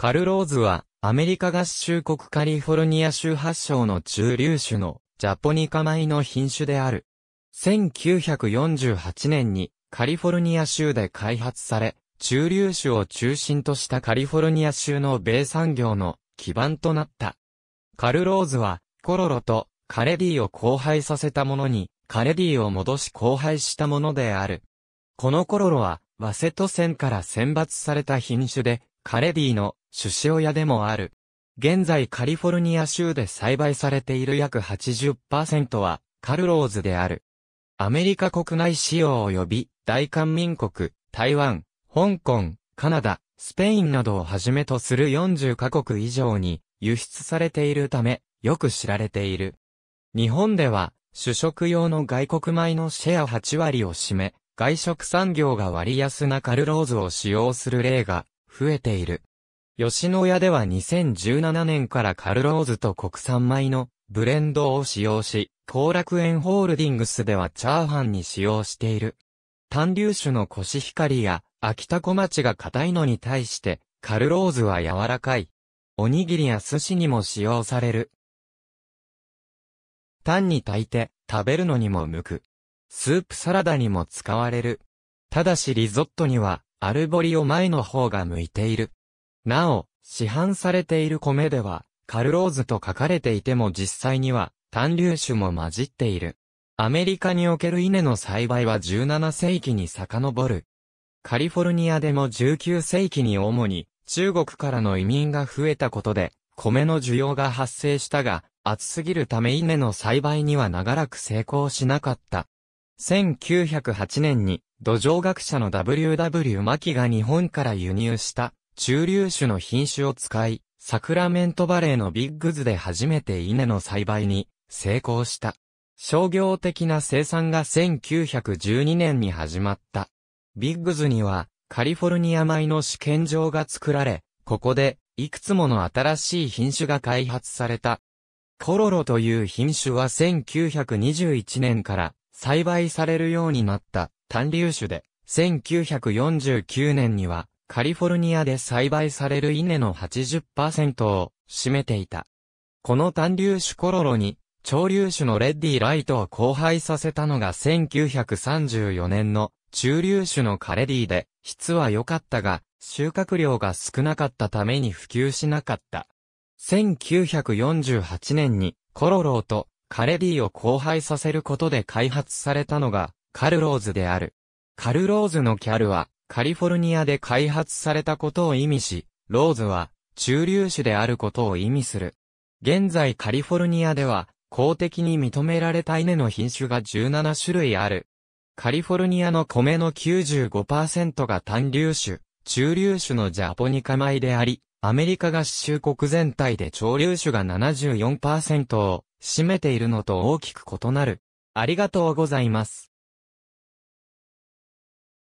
カルローズは、アメリカ合衆国カリフォルニア州発祥の中流種のジャポニカ米の品種である。1948年にカリフォルニア州で開発され、中流種を中心としたカリフォルニア州の米産業の基盤となった。カルローズは、コロロとカレディを交配させたものに、カレディを戻し交配したものである。このコロロは、ワセト戦から選抜された品種で、カレディの種子親でもある。現在カリフォルニア州で栽培されている約80%はカルローズである。アメリカ国内使用及び大韓民国、台湾、香港、カナダ、スペインなどをはじめとする40カ国以上に輸出されているため、よく知られている。日本では、主食用の外国米のシェア8割を占め、外食産業が割安なカルローズを使用する例が増えている。吉野家では2017年からカルローズと国産米のブレンドを使用し、後楽園ホールディングスではチャーハンに使用している。単粒種のコシヒカリや秋田小町が硬いのに対して、カルローズは柔らかい。おにぎりや寿司にも使用される。単に炊いて食べるのにも向く。スープサラダにも使われる。ただしリゾットにはアルボリオ前の方が向いている。なお、市販されている米では、カルローズと書かれていても実際には、単粒種も混じっている。アメリカにおける稲の栽培は17世紀に遡る。カリフォルニアでも19世紀に主に中国からの移民が増えたことで、米の需要が発生したが、暑すぎるため稲の栽培には長らく成功しなかった。1908年に土壌学者の W.W. マキが日本から輸入した中流種の品種を使い、サクラメントバレーのビッグズで初めて稲の栽培に成功した。商業的な生産が1912年に始まった。ビッグズにはカリフォルニア米の試験場が作られ、ここでいくつもの新しい品種が開発された。コロロという品種は1921年から栽培されるようになった単粒種で、1949年にはカリフォルニアで栽培される稲の80%を占めていた。この単粒種コロロに、潮流種のレッディ・ライトを交配させたのが1934年の中流種のカレディで、質は良かったが、収穫量が少なかったために普及しなかった。1948年にコロローとカレディを交配させることで開発されたのがカルローズである。カルローズのキャルはカリフォルニアで開発されたことを意味し、ローズは中流種であることを意味する。現在カリフォルニアでは公的に認められた稲の品種が17種類ある。カリフォルニアの米の95%が単流種、中流種のジャポニカ米であり、アメリカ合衆国全体で潮流種が74%を占めているのと大きく異なる。ありがとうございます。